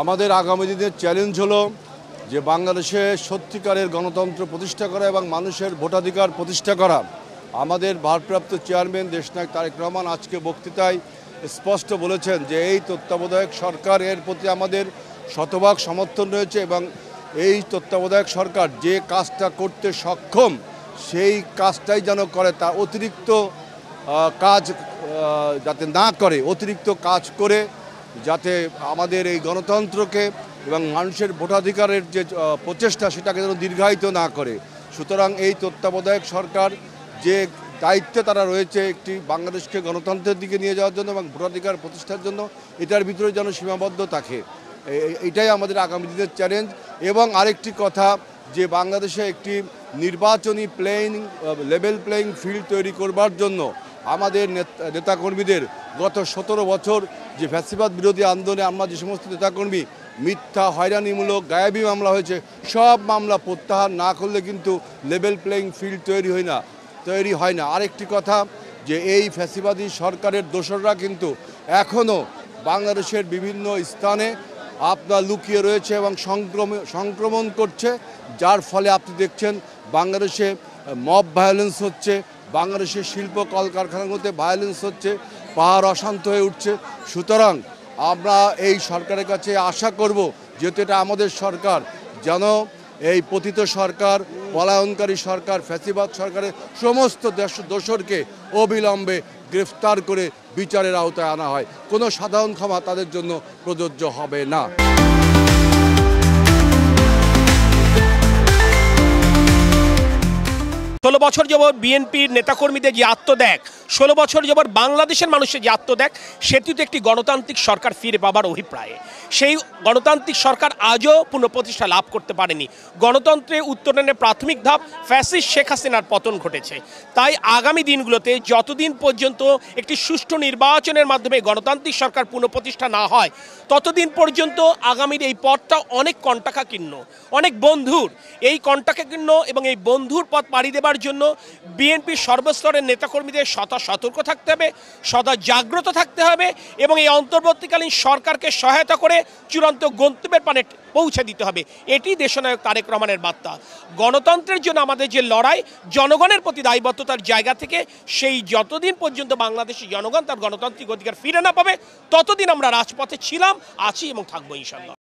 আমাদের আগামী দিনের চ্যালেঞ্জ হলো যে বাংলাদেশে সত্যিকারের গণতন্ত্র প্রতিষ্ঠা করা এবং মানুষের ভোটাধিকার প্রতিষ্ঠা করা আমাদের ভারপ্রাপ্ত চেয়ারম্যান দেশনায়ক তারেক রহমান আজকে বক্তৃতায় স্পষ্ট বলেছেন যে এই তত্ত্বাবধায়ক সরকার এর প্রতি আমাদের শতভাগ সমর্থন রয়েছে এবং এই তত্ত্বাবধায়ক সরকার যে কাজটা করতে সক্ষম সেই কাজটাই যেন করে তা অতিরিক্ত কাজ যাতে না করে অতিরিক্ত কাজ করে যাতে আমাদের এই গণতন্ত্রকে এবং মানুষের ভোটাধিকারের যে প্রচেষ্টা সেটাকে যেন দীর্ঘায়িত না করে সুতরাং এই তত্ত্বাবধায়ক সরকার যে দায়িত্বে তারা রয়েছে একটি বাংলাদেশকে গণতন্ত্রের দিকে নিয়ে যাওয়ার জন্য এবং ভোটাধিকার প্রতিষ্ঠার জন্য এটার ভিতরে যেন সীমাবদ্ধ থাকে এটাই আমাদের আগামী দিনের চ্যালেঞ্জ এবং আরেকটি কথা যে বাংলাদেশে একটি নির্বাচনী প্লেয়িং লেভেল প্লেয়িং ফিল্ড তৈরি করবার জন্য আমাদের নেতাকর্মীদের গত সতেরো বছর যে ফ্যাসিবাদ বিরোধী আন্দোলনে আমরা যে সমস্ত নেতাকর্মী মিথ্যা হয়রানিমূলক গায়াবী মামলা হয়েছে সব মামলা প্রত্যাহার না করলে কিন্তু লেভেল প্লেয়িং ফিল্ড তৈরি হয় না তৈরি হয় না আরেকটি কথা যে এই ফ্যাসিবাদী সরকারের দোসররা কিন্তু এখনও বাংলাদেশের বিভিন্ন স্থানে আপনার লুকিয়ে রয়েছে এবং সংক্রমণ সংক্রমণ করছে যার ফলে আপনি দেখছেন বাংলাদেশে মব ভায়োলেন্স হচ্ছে বাংলাদেশের শিল্প কলকারখানাগুলোতে ভায়োলেন্স হচ্ছে পাহাড় অশান্ত হয়ে উঠছে সুতরাং আমরা এই সরকারের কাছে আশা করব যেহেতু এটা আমাদের সরকার যেন এই পতিত সরকার পলায়নকারী সরকার ফ্যাসিবাদ সরকারের সমস্ত দেশ দোসরকে অবিলম্বে গ্রেফতার করে বিচারের আওতায় আনা হয় কোনো সাধারণ ক্ষমা তাদের জন্য প্রযোজ্য হবে না ষোলো বছর যাবৎ বিএনপির নেতাকর্মীদের যে আত্মদেখ ষোলো বছর যাবৎ বাংলাদেশের মানুষের যে আত্মত্যাগ সেটিতে একটি গণতান্ত্রিক সরকার ফিরে পাবার অভিপ্রায়ে সেই গণতান্ত্রিক সরকার আজও পুনঃপ্রতিষ্ঠা লাভ করতে পারেনি গণতন্ত্রে উত্তরণের প্রাথমিক ধাপ ফ্যাসিস শেখ হাসিনার পতন ঘটেছে তাই আগামী দিনগুলোতে যতদিন পর্যন্ত একটি সুষ্ঠু নির্বাচনের মাধ্যমে গণতান্ত্রিক সরকার পুনঃপ্রতিষ্ঠা না হয় ততদিন পর্যন্ত আগামীর এই পথটা অনেক কণ্টাকাকীর্ণ অনেক বন্ধুর এই কণ্টাকাকীর্ণ এবং এই বন্ধুর পথ পাড়ি দেবার জন্য জন্য বিএনপি সর্বস্তরের নেতাকর্মীদের সদা সতর্ক থাকতে হবে সদা জাগ্রত থাকতে হবে এবং এই অন্তর্বর্তীকালীন সরকারকে সহায়তা করে চূড়ান্ত গন্তব্যের পানে পৌঁছে দিতে হবে এটি দেশনায়ক তারেক রহমানের বার্তা গণতন্ত্রের জন্য আমাদের যে লড়াই জনগণের প্রতি দায়বদ্ধতার জায়গা থেকে সেই যতদিন পর্যন্ত বাংলাদেশি জনগণ তার গণতান্ত্রিক অধিকার ফিরে না পাবে ততদিন আমরা রাজপথে ছিলাম আছি এবং থাকবো ইনশাল্লাহ